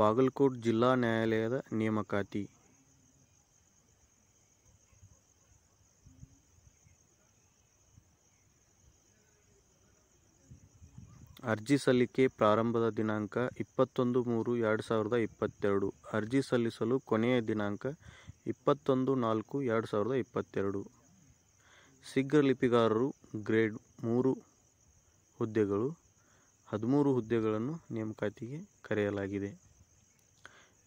ಬಾಗಲಕೋಟ್ ಜಿಲ್ಲಾ ನ್ಯಾಯಾಲಯದ ನೇಮಕಾತಿ ಅರ್ಜಿ ಸಲ್ಲಿಕೆ ಪ್ರಾರಂಭದ ದಿನಾಂಕ ಇಪ್ಪತ್ತೊಂದು ಮೂರು ಎರಡು ಸಾವಿರದ ಇಪ್ಪತ್ತೆರಡು ಅರ್ಜಿ ಸಲ್ಲಿಸಲು ಕೊನೆಯ ದಿನಾಂಕ ಇಪ್ಪತ್ತೊಂದು ನಾಲ್ಕು ಎರಡು ಸಾವಿರದ ಇಪ್ಪತ್ತೆರಡು ಶೀಘ್ರ ಲಿಪಿಗಾರರು ಗ್ರೇಡ್ ಮೂರು ಹುದ್ದೆಗಳು ಹದಿಮೂರು ಹುದ್ದೆಗಳನ್ನು ನೇಮಕಾತಿಗೆ ಕರೆಯಲಾಗಿದೆ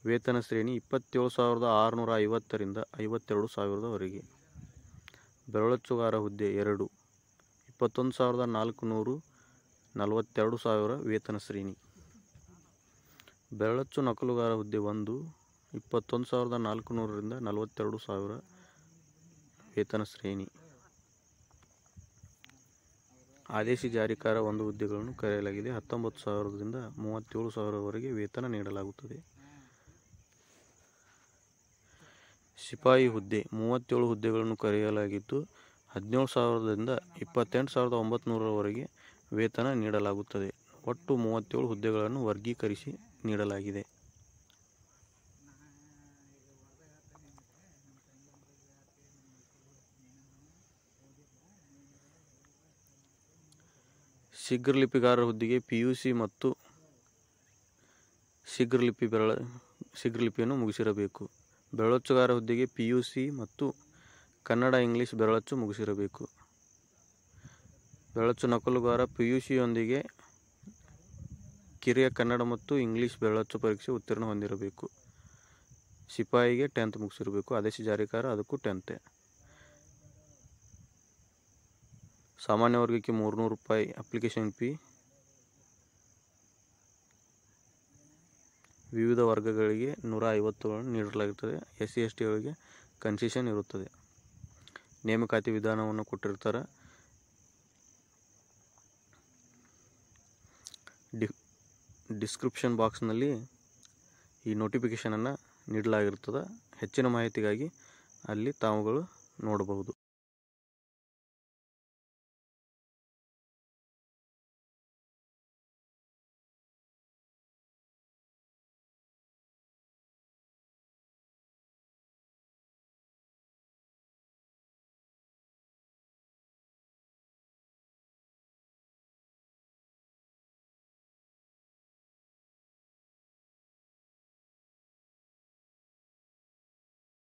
ವೇತನ ಶ್ರೇಣಿ ಇಪ್ಪತ್ತೇಳು ಸಾವಿರದ ಆರುನೂರ ಐವತ್ತರಿಂದ ಐವತ್ತೆರಡು ಸಾವಿರದವರೆಗೆ ಬೆರಳಚ್ಚುಗಾರ ಹುದ್ದೆ ಎರಡು ಇಪ್ಪತ್ತೊಂದು ಸಾವಿರದ ನಾಲ್ಕುನೂರು ನಲವತ್ತೆರಡು ಸಾವಿರ ವೇತನ ಶ್ರೇಣಿ ಬೆರಳಚ್ಚು ನಕಲುಗಾರ ಹುದ್ದೆ ಒಂದು ಇಪ್ಪತ್ತೊಂದು ಸಾವಿರದ ನಾಲ್ಕುನೂರರಿಂದ ನಲವತ್ತೆರಡು ಸಾವಿರ ವೇತನ ಶ್ರೇಣಿ ಆದೇಶಿ ಜಾರಿಕಾರ ಒಂದು ಹುದ್ದೆಗಳನ್ನು ಕರೆಯಲಾಗಿದೆ ಹತ್ತೊಂಬತ್ತು ಸಾವಿರದಿಂದ ಮೂವತ್ತೇಳು ಸಾವಿರದವರೆಗೆ ವೇತನ ನೀಡಲಾಗುತ್ತದೆ ಸಿಪಾಯಿ ಹುದ್ದೆ ಮೂವತ್ತೇಳು ಹುದ್ದೆಗಳನ್ನು ಕರೆಯಲಾಗಿದ್ದು ಹದಿನೇಳು ಸಾವಿರದಿಂದ ಇಪ್ಪತ್ತೆಂಟು ಸಾವಿರದ ಒಂಬತ್ತು ವೇತನ ನೀಡಲಾಗುತ್ತದೆ ಒಟ್ಟು ಮೂವತ್ತೇಳು ಹುದ್ದೆಗಳನ್ನು ವರ್ಗೀಕರಿಸಿ ನೀಡಲಾಗಿದೆ ಶೀಘ್ರಲಿಪಿಗಾರರ ಹುದ್ದೆಗೆ ಪಿ ಯು ಸಿ ಮತ್ತು ಶೀಘ್ರಲಿಪಿ ಬೆರಳ ಶೀಘ್ರಲಿಪಿಯನ್ನು ಮುಗಿಸಿರಬೇಕು ಬೆರಳಚ್ಚುಗಾರ ಹುದ್ದೆಗೆ ಪಿ ಯು ಸಿ ಮತ್ತು ಕನ್ನಡ ಇಂಗ್ಲಿಷ್ ಬೆರಳಚ್ಚು ಮುಗಿಸಿರಬೇಕು ಬೆರಳಚ್ಚು ನಕಲುಗಾರ ಪಿ ಯು ಸಿಯೊಂದಿಗೆ ಕಿರಿಯ ಕನ್ನಡ ಮತ್ತು ಇಂಗ್ಲಿಷ್ ಬೆರಳಚ್ಚು ಪರೀಕ್ಷೆ ಉತ್ತೀರ್ಣ ಹೊಂದಿರಬೇಕು ಸಿಪಾಯಿಗೆ ಟೆಂತ್ ಮುಗಿಸಿರಬೇಕು ಆದೇಶ ಜಾರಿಕಾರ ಅದಕ್ಕೂ ಟೆಂತೆ ಸಾಮಾನ್ಯ ವರ್ಗಕ್ಕೆ ಮೂರುನೂರು ರೂಪಾಯಿ ಅಪ್ಲಿಕೇಶನ್ ಫೀ ವಿವಿಧ ವರ್ಗಗಳಿಗೆ ನೂರ ಐವತ್ತುಗಳನ್ನು ನೀಡಲಾಗುತ್ತದೆ ಎಸ್ ಸಿ ಎಸ್ ಟಿಗಳಿಗೆ ಕನ್ಸೆಷನ್ ಇರುತ್ತದೆ ನೇಮಕಾತಿ ವಿಧಾನವನ್ನು ಕೊಟ್ಟಿರ್ತಾರೆ ಡಿ ಡಿಸ್ಕ್ರಿಪ್ಷನ್ ಬಾಕ್ಸ್ನಲ್ಲಿ ಈ ನೋಟಿಫಿಕೇಷನನ್ನು ನೀಡಲಾಗಿರ್ತದೆ ಹೆಚ್ಚಿನ ಮಾಹಿತಿಗಾಗಿ ಅಲ್ಲಿ ತಾವುಗಳು ನೋಡಬಹುದು